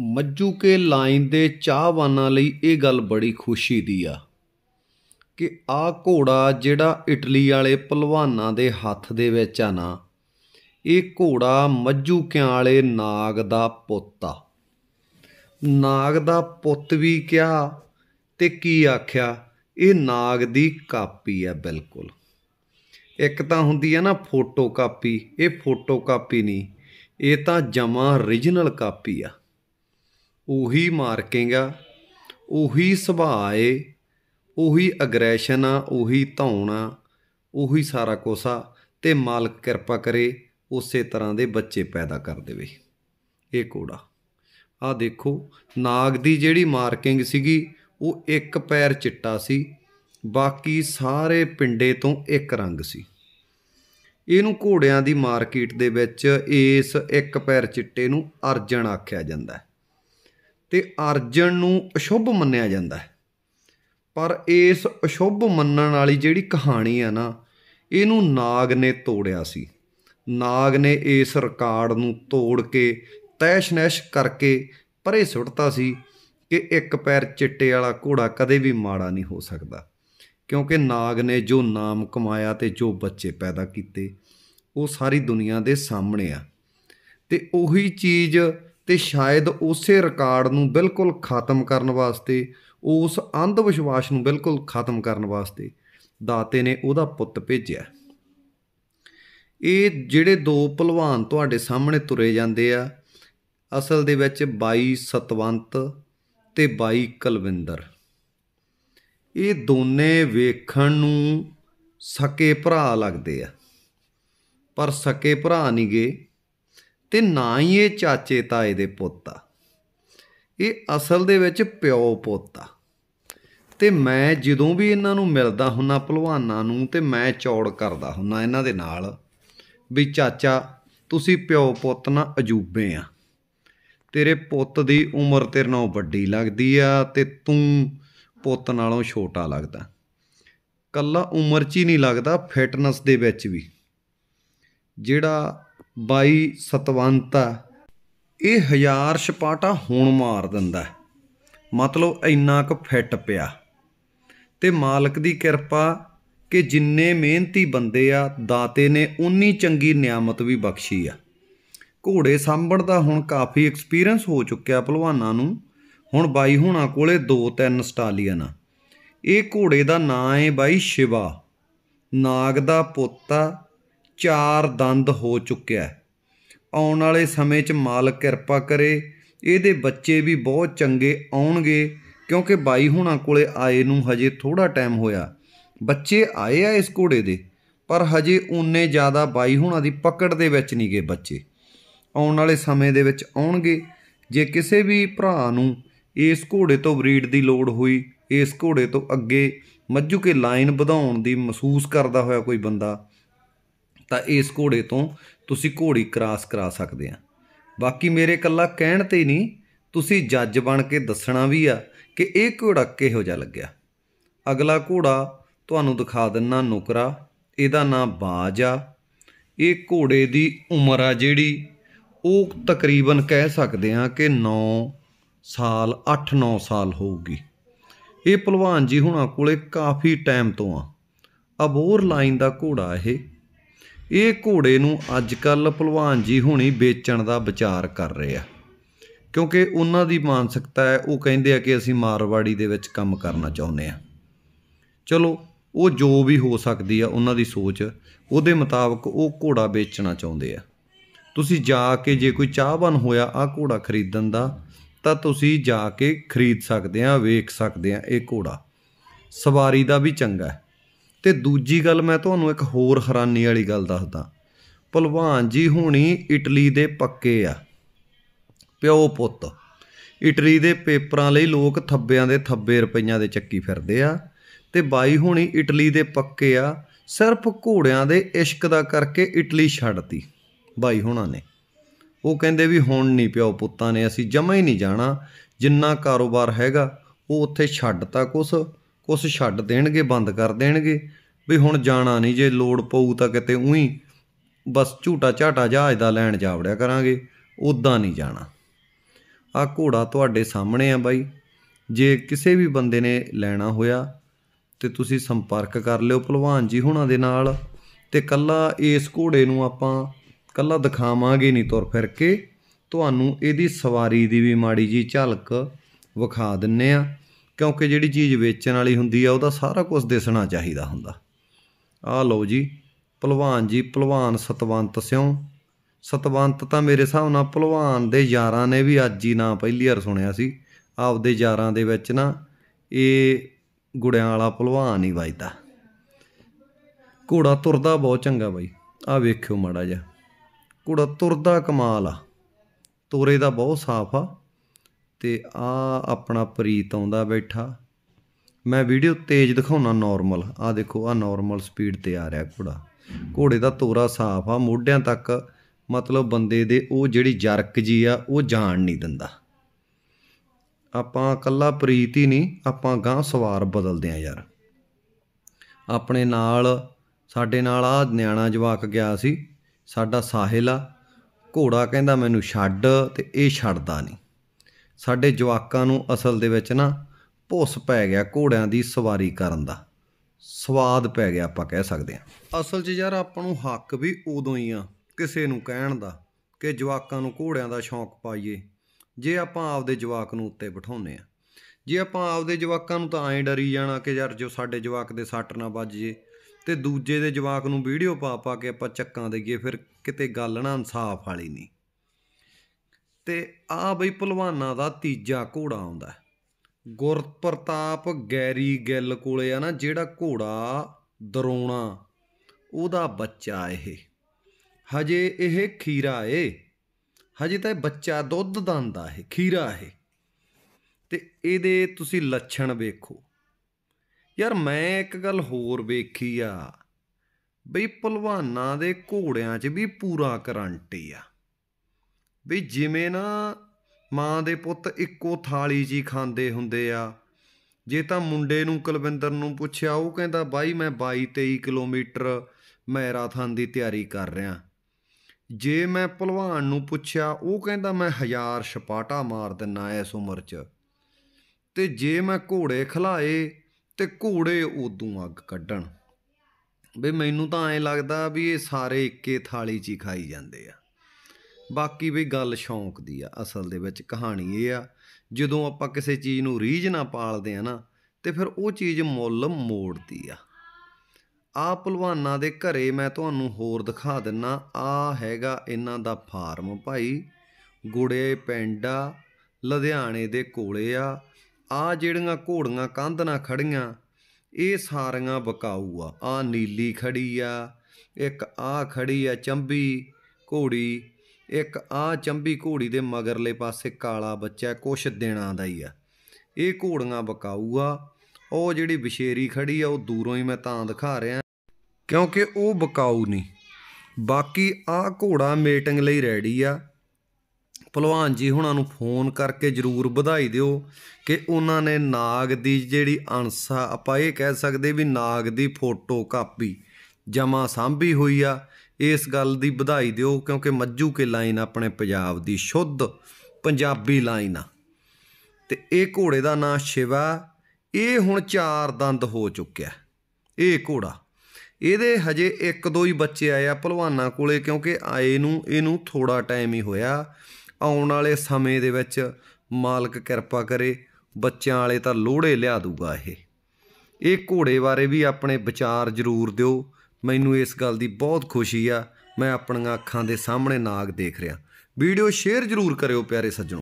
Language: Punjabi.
ਮੱਜੂ ਕੇ ਲਾਈਨ ਦੇ ਚਾਹਵਾਨਾਂ ਲਈ ਇਹ ਗੱਲ ਬੜੀ ਖੁਸ਼ੀ ਦੀ ਆ ਕਿ ਆ ਘੋੜਾ ਜਿਹੜਾ ਇਟਲੀ ਵਾਲੇ ਪਹਿਲਵਾਨਾਂ ਦੇ ਹੱਥ ਦੇ ਵਿੱਚ ਆ ਨਾ ਇਹ ਘੋੜਾ ਮੱਜੂ ਕਿਆਂ ਵਾਲੇ ਨਾਗ ਦਾ ਪੁੱਤ ਆ ਨਾਗ ਦਾ ਪੁੱਤ ਵੀ ਕਿਹਾ ਤੇ ਕੀ ਆਖਿਆ ਇਹ ਨਾਗ ਦੀ ਕਾਪੀ ਆ ਬਿਲਕੁਲ ਇੱਕ ਤਾਂ ਹੁੰਦੀ ਆ ਨਾ ਫੋਟੋ ਕਾਪੀ ਇਹ ਫੋਟੋ ਕਾਪੀ ਨਹੀਂ ਇਹ ਤਾਂ ਜਮਾ origignal ਕਾਪੀ ਆ ਉਹੀ ਮਾਰਕਿੰਗ ਆ ਉਹੀ ਸੁਭਾਅ ਏ ਉਹੀ ਅਗਰੈਸ਼ਨ ਆ ਉਹੀ ਧੌਣ ਆ ਉਹੀ ਸਾਰਾ ਕੁਛ ਆ ਤੇ ਮਾਲਕ ਕਿਰਪਾ ਕਰੇ ਉਸੇ ਤਰ੍ਹਾਂ ਦੇ ਬੱਚੇ ਪੈਦਾ ਕਰ ਦੇਵੇ ਇਹ ਕੋੜਾ ਆ ਦੇਖੋ ਨਾਗ ਦੀ ਜਿਹੜੀ ਮਾਰਕਿੰਗ ਸੀਗੀ ਉਹ ਇੱਕ ਪੈਰ ਚਿੱਟਾ ਸੀ ਬਾਕੀ ਸਾਰੇ ਪਿੰਡੇ ਤੋਂ ਇੱਕ ਰੰਗ ਸੀ ਇਹਨੂੰ ਘੋੜਿਆਂ ਦੀ ਮਾਰਕੀਟ ਦੇ ਵਿੱਚ ਇਸ ਇੱਕ ਪੈਰ ਚਿੱਟੇ ਨੂੰ ਅਰਜਣ ਆਖਿਆ ਜਾਂਦਾ ਤੇ ਅਰਜਨ ਨੂੰ ਅਸ਼ੁੱਭ ਮੰਨਿਆ ਜਾਂਦਾ ਹੈ ਪਰ ਇਸ ਅਸ਼ੁੱਭ ਮੰਨਣ ਵਾਲੀ ਜਿਹੜੀ ਕਹਾਣੀ ਆ ਨਾ ਇਹਨੂੰ ਨਾਗ ਨੇ ਤੋੜਿਆ ਸੀ ਨਾਗ ਨੇ ਇਸ ਰਿਕਾਰਡ ਨੂੰ ਤੋੜ ਕੇ ਤੈਸ਼-ਨੈਸ਼ ਕਰਕੇ ਪਰੇ ਸੁੱਟਤਾ ਸੀ ਕਿ ਇੱਕ ਪੈਰ ਚਿੱਟੇ ਵਾਲਾ ਘੋੜਾ ਕਦੇ ਵੀ ਮਾੜਾ ਨਹੀਂ ਹੋ ਸਕਦਾ ਕਿਉਂਕਿ ਨਾਗ ਨੇ ਜੋ ਨਾਮ ਕਮਾਇਆ ਤੇ ਜੋ ਬੱਚੇ ਪੈਦਾ ਕੀਤੇ ਉਹ ਸਾਰੀ ਦੁਨੀਆ ਦੇ ਸਾਹਮਣੇ ਆ ਤੇ ਉਹੀ ਚੀਜ਼ ਤੇ ਸ਼ਾਇਦ ਉਸੇ ਰਿਕਾਰਡ ਨੂੰ ਬਿਲਕੁਲ ਖਤਮ ਕਰਨ ਵਾਸਤੇ ਉਸ ਅੰਧ ਵਿਸ਼ਵਾਸ ਨੂੰ ਬਿਲਕੁਲ ਖਤਮ ਕਰਨ ਵਾਸਤੇ ਦਾਤੇ ਨੇ ਉਹਦਾ ਪੁੱਤ ਭੇਜਿਆ ਇਹ ਜਿਹੜੇ ਦੋ ਪਹਿਲਵਾਨ ਤੁਹਾਡੇ ਸਾਹਮਣੇ ਤੁਰੇ ਜਾਂਦੇ ਆ ਅਸਲ ਦੇ ਵਿੱਚ 22 ਸਤਵੰਤ ਤੇ 22 ਕਲਵਿੰਦਰ ਇਹ ਦੋਨੇ ਵੇਖਣ ਨੂੰ ਸਕੇ ਭਰਾ ਲੱਗਦੇ ਆ ਪਰ ਸਕੇ ਭਰਾ ਨਹੀਂ ਤੇ ਨਾ ਹੀ ਇਹ ਚਾਚੇ ਤਾਏ ਦੇ ਪੁੱਤ ਆ ਇਹ ਅਸਲ ਦੇ ਵਿੱਚ ਪਿਓ ਪੁੱਤ ਆ ਤੇ ਮੈਂ ਜਦੋਂ ਵੀ ਇਹਨਾਂ ਨੂੰ ਮਿਲਦਾ ਹੁੰਨਾ ਪਹਿਲਵਾਨਾਂ ਨੂੰ ਤੇ ਮੈਂ ਚੌੜ ਕਰਦਾ ਹੁੰਨਾ ਇਹਨਾਂ ਦੇ ਨਾਲ ਵੀ ਚਾਚਾ ਤੁਸੀਂ ਪਿਓ ਪੁੱਤ ਨਾ ਅਜੂਬੇ ਆ ਤੇਰੇ ਪੁੱਤ ਦੀ ਉਮਰ ਤੇਰੇ ਨਾਲੋਂ ਵੱਡੀ ਲੱਗਦੀ ਆ ਤੇ ਤੂੰ ਪੁੱਤ ਨਾਲੋਂ ਛੋਟਾ ਲੱਗਦਾ ਕੱਲਾ ਉਮਰ 'ਚ ਹੀ ਨਹੀਂ ਲੱਗਦਾ ਫਿਟਨੈਸ ਦੇ ਵਿੱਚ ਵੀ ਜਿਹੜਾ ਬਾਈ ਸਤਵੰਤ ਇਹ ਹਜ਼ਾਰ ਛਪਾਟਾ ਹੁਣ ਮਾਰ ਦਿੰਦਾ ਮਤਲਬ ਇੰਨਾ ਕੁ ਫਿੱਟ ਪਿਆ ਤੇ ਮਾਲਕ ਦੀ ਕਿਰਪਾ ਕਿ ਜਿੰਨੇ ਮਿਹਨਤੀ ਬੰਦੇ ਆ ਦਾਤੇ ਨੇ ਉਨੀ ਚੰਗੀ ਨਿਆਮਤ ਵੀ ਬਖਸ਼ੀ ਆ ਘੋੜੇ ਸਾਂਭਣ ਦਾ ਹੁਣ ਕਾਫੀ ਐਕਸਪੀਰੀਅੰਸ ਹੋ ਚੁੱਕਿਆ ਪਹਿਲਵਾਨਾਂ ਨੂੰ ਹੁਣ ਬਾਈ ਹੁਣਾ ਕੋਲੇ 2-3 ਸਟਾਲੀਆਂ ਆ ਇਹ ਘੋੜੇ ਦਾ ਨਾਂ ਹੈ ਬਾਈ ਸ਼ਿਵਾ ਨਾਗ ਦਾ ਪੁੱਤ ਆ ਚਾਰ ਦੰਦ ਹੋ ਚੁੱਕਿਆ ਆਉਣ ਵਾਲੇ ਸਮੇਂ 'ਚ ਮਾਲਕ ਕਿਰਪਾ ਕਰੇ ਇਹਦੇ ਬੱਚੇ ਵੀ ਬਹੁਤ ਚੰਗੇ ਆਉਣਗੇ ਕਿਉਂਕਿ ਬਾਈ ਹੁਣਾਂ ਕੋਲੇ ਆਏ ਨੂੰ ਹਜੇ ਥੋੜਾ ਟਾਈਮ ਹੋਇਆ ਬੱਚੇ ਆਏ ਆ ਇਸ ਘੋੜੇ ਦੇ ਪਰ ਹਜੇ ਉਨੇ ਜ਼ਿਆਦਾ ਬਾਈ ਹੁਣਾਂ ਦੀ ਪਕੜ ਦੇ ਵਿੱਚ ਨਹੀਂ ਗਏ ਬੱਚੇ ਆਉਣ ਵਾਲੇ ਸਮੇਂ ਦੇ ਵਿੱਚ ਆਉਣਗੇ ਜੇ ਕਿਸੇ ਵੀ ਭਰਾ ਨੂੰ ਇਸ ਘੋੜੇ ਤੋਂ ਬਰੀਡ ਦੀ ਲੋੜ ਹੋਈ ਇਸ ਘੋੜੇ ਤੋਂ ਅੱਗੇ ਮੱਝੂ ਕੇ ਲਾਈਨ ਵਧਾਉਣ ਦੀ ਮਹਿਸੂਸ ਕਰਦਾ ਹੋਇਆ ਕੋਈ ਬੰਦਾ ਤਾਂ ਇਸ ਘੋੜੇ ਤੋਂ ਤੁਸੀਂ ਘੋੜੀ ਕ੍ਰਾਸ ਕਰਾ ਸਕਦੇ ਆ ਬਾਕੀ ਮੇਰੇ ਕੱਲਾ ਕਹਿਣ ਤੇ ਨਹੀਂ ਤੁਸੀਂ ਜੱਜ ਬਣ ਕੇ ਦੱਸਣਾ ਵੀ ਆ ਕਿ ਇਹ ਘੋੜਾ ਕਿਹੋ ਜਿਹਾ ਲੱਗਿਆ ਅਗਲਾ ਘੋੜਾ ਤੁਹਾਨੂੰ ਦਿਖਾ ਦਿੰਨਾ ਨੁਕਰਾ ਇਹਦਾ ਨਾਮ ਬਾਜ ਆ ਇਹ ਘੋੜੇ ਦੀ ਉਮਰ ਆ ਜਿਹੜੀ ਉਹ ਤਕਰੀਬਨ ਕਹਿ ਸਕਦੇ ਆ ਕਿ 9 ਸਾਲ 8-9 ਸਾਲ ਹੋਊਗੀ ਇਹ ਪਹਿਲਵਾਨ ਜੀ ਹੁਣਾਂ ਕੋਲੇ ਕਾਫੀ ਟਾਈਮ ਤੋਂ ਆ ਅਬੋਰ ਲਾਈਨ ਦਾ ਘੋੜਾ ਇਹ ਇਹ ਘੋੜੇ ਨੂੰ ਅੱਜ ਕੱਲ ਭਲਵਾਨ ਜੀ ਹੁਣੀ ਵੇਚਣ ਦਾ ਵਿਚਾਰ ਕਰ ਰਹੇ ਆ ਕਿਉਂਕਿ ਉਹਨਾਂ ਦੀ ਮਾਨਸਿਕਤਾ ਹੈ ਉਹ ਕਹਿੰਦੇ ਆ ਕਿ ਅਸੀਂ ਮਾਰਵਾੜੀ ਦੇ ਵਿੱਚ ਕੰਮ ਕਰਨਾ ਚਾਹੁੰਦੇ ਆ ਚਲੋ ਉਹ ਜੋ ਵੀ ਹੋ ਸਕਦੀ ਆ ਉਹਨਾਂ ਦੀ ਸੋਚ ਉਹਦੇ ਮੁਤਾਬਕ ਉਹ ਘੋੜਾ ਵੇਚਣਾ ਚਾਹੁੰਦੇ ਆ ਤੁਸੀਂ ਜਾ ਕੇ ਜੇ ਕੋਈ ਚਾਹਵਾਨ ਹੋਇਆ ਆ ਘੋੜਾ ਖਰੀਦਣ ਦਾ ਤਾਂ ਤੁਸੀਂ ਜਾ ਕੇ ਖਰੀਦ ਸਕਦੇ ਆ ਵੇਖ ਸਕਦੇ ਆ ਇਹ ਘੋੜਾ ਸਵਾਰੀ ਦਾ ਵੀ ਚੰਗਾ ਹੈ ਤੇ ਦੂਜੀ ਗੱਲ ਮੈਂ ਤੁਹਾਨੂੰ ਇੱਕ ਹੋਰ ਹੈਰਾਨੀ ਵਾਲੀ ਗੱਲ ਦੱਸਦਾ ਭਲਵਾਨ ਜੀ ਹੁਣੀ ਇਟਲੀ ਦੇ ਪੱਕੇ ਆ ਪਿਓ ਪੁੱਤ ਇਟਲੀ ਦੇ ਪੇਪਰਾਂ ਲਈ ਲੋਕ ਥੱਬਿਆਂ ਦੇ ਥੱਬੇ ਰੁਪਈਆਂ ਦੇ ਚੱਕੀ ਫਿਰਦੇ ਆ ਤੇ ਬਾਈ ਹੁਣੀ ਇਟਲੀ ਦੇ ਪੱਕੇ ਆ ਸਿਰਫ ਘੋੜਿਆਂ ਦੇ ਇਸ਼ਕ ਦਾ ਕਰਕੇ ਇਟਲੀ ਛੱਡਤੀ ਬਾਈ ਹੁਣਾਂ ਨੇ ਉਹ ਕਹਿੰਦੇ ਵੀ ਹੁਣ ਨਹੀਂ ਪਿਓ ਪੁੱਤਾਂ ਨੇ ਅਸੀਂ ਜਮਾ ਹੀ ਨਹੀਂ ਜਾਣਾ ਜਿੰਨਾ ਕਾਰੋਬਾਰ ਹੈਗਾ ਉਹ ਉੱਥੇ ਛੱਡਤਾ ਕੁਸ ਕੁਝ ਛੱਡ ਦੇਣਗੇ ਬੰਦ ਕਰ ਦੇਣਗੇ ਵੀ ਹੁਣ ਜਾਣਾ ਨਹੀਂ ਜੇ ਲੋੜ ਪਊ ਤਾਂ ਕਿਤੇ ਉਹੀ ਬਸ ਝੂਟਾ ਝਾਟਾ ਜਹਾਜ਼ ਦਾ ਲੈਣ ਜਾਵੜਿਆ ਕਰਾਂਗੇ ਉਦਾਂ ਨਹੀਂ ਜਾਣਾ ਆ ਘੋੜਾ ਤੁਹਾਡੇ ਸਾਹਮਣੇ ਆ ਬਾਈ ਜੇ ਕਿਸੇ ਵੀ ਬੰਦੇ ਨੇ ਲੈਣਾ ਹੋਇਆ ਤੇ ਤੁਸੀਂ ਸੰਪਰਕ ਕਰ ਲਿਓ ਭਲਵਾਨ ਜੀ ਹੁਣਾਂ ਦੇ ਨਾਲ ਤੇ ਕੱਲਾ ਇਸ ਘੋੜੇ ਨੂੰ ਆਪਾਂ ਕੱਲਾ ਦਿਖਾਵਾਂਗੇ ਨਹੀਂ ਤੁਰ ਫਿਰ ਕੇ ਤੁਹਾਨੂੰ ਇਹਦੀ ਸਵਾਰੀ ਦੀ ਵੀ ਮਾੜੀ ਜੀ ਝਲਕ ਵਿਖਾ ਦਿੰਨੇ ਆ ਕਿਉਂਕਿ ਜਿਹੜੀ ਚੀਜ਼ ਵੇਚਣ ਵਾਲੀ ਹੁੰਦੀ ਆ ਉਹਦਾ ਸਾਰਾ ਕੁਝ ਦਿਸਣਾ ਚਾਹੀਦਾ ਹੁੰਦਾ ਆ ਲਓ ਜੀ ਪਹਿਲਵਾਨ ਜੀ ਪਹਿਲਵਾਨ ਸਤਵੰਤ ਸਿਓ ਸਤਵੰਤ ਤਾਂ ਮੇਰੇ ਹਿਸਾਬ ਨਾਲ ਪਹਿਲਵਾਨ ਦੇ ਯਾਰਾਂ ਨੇ ਵੀ ਅੱਜ ਹੀ ਨਾਂ ਪਹਿਲੀ ਵਾਰ ਸੁਣਿਆ ਸੀ ਆਪਦੇ ਯਾਰਾਂ ਦੇ ਵਿੱਚ ਨਾ ਇਹ ਗੁੜਿਆਂ ਵਾਲਾ ਪਹਿਲਵਾਨ ਹੀ ਵੱਜਦਾ ਘੋੜਾ ਤੁਰਦਾ ਬਹੁਤ ਚੰਗਾ ਬਾਈ ਆ ਵੇਖਿਓ ਮਾੜਾ ਜਿਹਾ ਘੋੜਾ ਤੁਰਦਾ ਕਮਾਲ ਆ ਤੋਰੇ ਦਾ ਬਹੁਤ ਸਾਫ ਆ ਤੇ ਆ ਆਪਣਾ ਪ੍ਰੀਤ ਆਉਂਦਾ ਬੈਠਾ ਮੈਂ ਵੀਡੀਓ ਤੇਜ਼ ਦਿਖਾਉਣਾ ਨਾਰਮਲ ਆ ਦੇਖੋ ਆ ਨਾਰਮਲ ਸਪੀਡ ਤੇ ਆ ਰਿਹਾ ਘੋੜਾ ਘੋੜੇ ਦਾ ਤੋਰਾ ਸਾਫ਼ ਆ ਮੋਢਿਆਂ ਤੱਕ ਮਤਲਬ ਬੰਦੇ ਦੇ ਉਹ ਜਿਹੜੀ ਜਰਕ ਜੀ ਆ ਉਹ ਜਾਣ ਨਹੀਂ ਦਿੰਦਾ ਆਪਾਂ ਕੱਲਾ ਪ੍ਰੀਤ ਹੀ ਨਹੀਂ ਆਪਾਂ ਗਾਂ ਸਵਾਰ ਬਦਲਦੇ ਆ ਯਾਰ ਆਪਣੇ ਨਾਲ ਸਾਡੇ ਨਾਲ ਆ ਨਿਆਣਾ ਜਵਾਕ ਗਿਆ ਸੀ ਸਾਡਾ ਸਾਹਿਲ ਆ ਘੋੜਾ ਕਹਿੰਦਾ ਮੈਨੂੰ ਛੱਡ ਤੇ ਇਹ ਛੱਡਦਾ ਨਹੀਂ ਸਾਡੇ ਜਵਾਕਾਂ ਨੂੰ ਅਸਲ ਦੇ ਵਿੱਚ ਨਾ ਭੁੱਸ ਪੈ ਗਿਆ ਘੋੜਿਆਂ ਦੀ ਸਵਾਰੀ ਕਰਨ ਦਾ ਸਵਾਦ ਪੈ ਗਿਆ ਆਪਾਂ ਕਹਿ ਸਕਦੇ ਹਾਂ ਅਸਲ 'ਚ ਯਾਰ ਆਪਾਂ ਨੂੰ ਹੱਕ ਵੀ ਉਦੋਂ ਹੀ ਆ ਕਿਸੇ ਨੂੰ ਕਹਿਣ ਦਾ ਕਿ ਜਵਾਕਾਂ ਨੂੰ ਘੋੜਿਆਂ ਦਾ ਸ਼ੌਂਕ ਪਾਈਏ ਜੇ ਆਪਾਂ ਆਪਦੇ ਜਵਾਕ ਨੂੰ ਉੱਤੇ ਬਿਠਾਉਨੇ ਆ ਜੇ ਆਪਾਂ ਆਪਦੇ ਜਵਾਕਾਂ ਨੂੰ ਤਾਂ ਐਂ ਡਰੀ ਜਾਣਾ ਕਿ ਯਾਰ ਜੋ ਸਾਡੇ ਜਵਾਕ ਦੇ ਸੱਟ ਨਾ ਵੱਜ ਜੇ ਤੇ ਦੂਜੇ ਦੇ ਜਵਾਕ ਨੂੰ ਵੀਡੀਓ ਪਾ ਪਾ ਕੇ ਆਪਾਂ ਚੱਕਾਂ ਦੇਈਏ ਫਿਰ ਕਿਤੇ ਗੱਲ ਨਾ ਇਨਸਾਫ ਵਾਲੀ ਨਹੀਂ ਤੇ ਆ ਬਈ ਭਲਵਾਨਾਂ ਦਾ ਤੀਜਾ ਘੋੜਾ ਆਉਂਦਾ ਗੁਰਪ੍ਰਤਾਪ ਗੈਰੀ ਗਿੱਲ ਕੋਲੇ ਆ ਨਾ ਜਿਹੜਾ ਘੋੜਾ ਦਰੋਣਾ ਉਹਦਾ ਬੱਚਾ ਇਹ ਹਜੇ ਇਹ ਖੀਰਾ ਏ ਹਜੇ ਤਾਂ ਇਹ ਬੱਚਾ ਦੁੱਧ ਦੰਦਾ ਹੈ ਖੀਰਾ ਹੈ ਤੇ ਇਹਦੇ ਤੁਸੀਂ ਲੱਛਣ ਵੇਖੋ ਯਾਰ ਮੈਂ ਇੱਕ ਗੱਲ ਹੋਰ ਵੇਖੀ ਆ ਬਈ ਭਲਵਾਨਾਂ ਦੇ ਘੋੜਿਆਂ 'ਚ ਵੀ ਪੂਰਾ ਕਰੰਟ ਆ ਵੀ ਜਿਵੇਂ ਨਾ ਮਾਂ ਦੇ ਪੁੱਤ ਇੱਕੋ ਥਾਲੀ ਜੀ ਖਾਂਦੇ ਹੁੰਦੇ ਆ ਜੇ ਤਾਂ ਮੁੰਡੇ ਨੂੰ ਕੁਲਵਿੰਦਰ ਨੂੰ ਪੁੱਛਿਆ ਉਹ ਕਹਿੰਦਾ ਬਾਈ ਮੈਂ 22 23 ਕਿਲੋਮੀਟਰ ਮੈਰਾਥਨ ਦੀ ਤਿਆਰੀ ਕਰ ਰਿਹਾ ਜੇ ਮੈਂ ਭਲਵਾਨ ਨੂੰ ਪੁੱਛਿਆ ਉਹ ਕਹਿੰਦਾ ਮੈਂ ਹਜ਼ਾਰ ਛਪਾਟਾ ਮਾਰ ਦਿੰਨਾ ਇਸ ਉਮਰ 'ਚ ਤੇ ਜੇ ਮੈਂ ਘੋੜੇ ਖਲਾਏ ਤੇ ਘੋੜੇ ਉਦੋਂ ਅੱਗ ਕੱਢਣ ਵੀ ਮੈਨੂੰ ਤਾਂ ਐ ਲੱਗਦਾ ਵੀ ਇਹ ਸਾਰੇ ਇੱਕੇ ਥਾਲੀ 'ਚ ਹੀ ਖਾਈ ਜਾਂਦੇ ਆ ਬਾਕੀ ਵੀ ਗੱਲ ਸ਼ੌਂਕ ਦੀ ਆ ਅਸਲ ਦੇ ਵਿੱਚ ਕਹਾਣੀ ਇਹ ਆ ਜਦੋਂ ਆਪਾਂ ਕਿਸੇ ਚੀਜ਼ ਨੂੰ ਰੀਝ ਨਾਲ ਪਾਲਦੇ ਆ ਨਾ ਤੇ ਫਿਰ ਉਹ ਚੀਜ਼ ਮੁੱਲ ਮੋੜਦੀ ਆ ਆ ਪਹਿਲਵਾਨਾਂ ਦੇ ਘਰੇ ਮੈਂ ਤੁਹਾਨੂੰ ਹੋਰ ਦਿਖਾ ਦਿੰਨਾ ਆ ਹੈਗਾ ਇਹਨਾਂ ਦਾ ਫਾਰਮ ਭਾਈ ਗੁੜੇ ਪੈਂਡਾ ਲੁਧਿਆਣੇ ਦੇ ਕੋਲੇ ਆ ਆ ਜਿਹੜੀਆਂ ਘੋੜੀਆਂ ਕੰਧ ਨਾਲ ਖੜੀਆਂ ਇਹ ਸਾਰੀਆਂ ਬਕਾਊ ਆ ਆ ਨੀਲੀ ਖੜੀ ਆ ਇੱਕ ਆ ਖੜੀ ਆ ਚੰਬੀ ਘੋੜੀ ਇੱਕ ਆ ਚੰਬੀ ਘੋੜੀ ਦੇ ਮਗਰਲੇ ਪਾਸੇ ਕਾਲਾ ਬੱਚਾ ਕੁਛ ਦੇਣਾ ਦਾ ਹੀ ਆ ਇਹ ਘੋੜੀਆਂ ਬਕਾਊਆ ਉਹ ਜਿਹੜੀ ਬਸ਼ੇਰੀ ਖੜੀ ਆ ਉਹ ਦੂਰੋਂ ਹੀ ਮੈਂ ਤਾਂ ਦਿਖਾ ਰਿਹਾ ਕਿਉਂਕਿ ਉਹ ਬਕਾਊ ਨਹੀਂ ਬਾਕੀ ਆ ਘੋੜਾ ਮੀਟਿੰਗ ਲਈ ਰੈਡੀ ਆ ਪਹਿਲਵਾਨ ਜੀ ਹੁਣਾਂ ਨੂੰ ਫੋਨ ਕਰਕੇ ਜਰੂਰ ਵਧਾਈ ਦਿਓ ਕਿ ਉਹਨਾਂ ਨੇ ਨਾਗ ਦੀ ਜਿਹੜੀ ਅਣਸਾ ਆਪਾਂ ਇਹ ਕਹਿ ਸਕਦੇ ਵੀ ਨਾਗ ਦੀ ਫੋਟੋ ਕਾਪੀ ਜਮਾ ਸਾਂਭੀ ਹੋਈ ਆ ਇਸ ਗੱਲ ਦੀ ਵਧਾਈ ਦਿਓ ਕਿਉਂਕਿ ਮੱਜੂ ਕੇ ਲਾਈਨ ਆਪਣੇ ਪੰਜਾਬ ਦੀ ਸ਼ੁੱਧ ਪੰਜਾਬੀ ਲਾਈਨ ਆ ਤੇ ਇਹ ਘੋੜੇ ਦਾ ਨਾਂ ਸ਼ਿਵਾ ਇਹ ਹੁਣ ਚਾਰ ਦੰਦ ਹੋ ਚੁੱਕਿਆ ਇਹ ਘੋੜਾ ਇਹਦੇ ਹਜੇ ਇੱਕ ਦੋ ਹੀ ਬੱਚੇ ਆਏ ਆ ਭਲਵਾਨਾਂ ਕੋਲੇ ਕਿਉਂਕਿ ਆਏ ਨੂੰ ਇਹਨੂੰ ਥੋੜਾ ਟਾਈਮ ਹੀ ਹੋਇਆ ਆਉਣ ਵਾਲੇ ਸਮੇਂ ਦੇ ਵਿੱਚ ਮਾਲਕ ਕਿਰਪਾ ਕਰੇ ਬੱਚਿਆਂ ਵਾਲੇ ਤਾਂ ਲੋੜੇ ਲਿਆ ਦੂਗਾ ਇਹ ਇਹ ਘੋੜੇ ਬਾਰੇ ਵੀ ਆਪਣੇ ਵਿਚਾਰ ਜ਼ਰੂਰ ਦਿਓ ਮੈਨੂੰ ਇਸ ਗੱਲ ਦੀ ਬਹੁਤ ਖੁਸ਼ੀ ਆ ਮੈਂ ਆਪਣੀਆਂ ਅੱਖਾਂ ਦੇ ਸਾਹਮਣੇ ਨਾਗ ਦੇਖ ਰਿਹਾ ਵੀਡੀਓ ਸ਼ੇਅਰ ਜ਼ਰੂਰ ਕਰਿਓ ਪਿਆਰੇ ਸੱਜਣੋ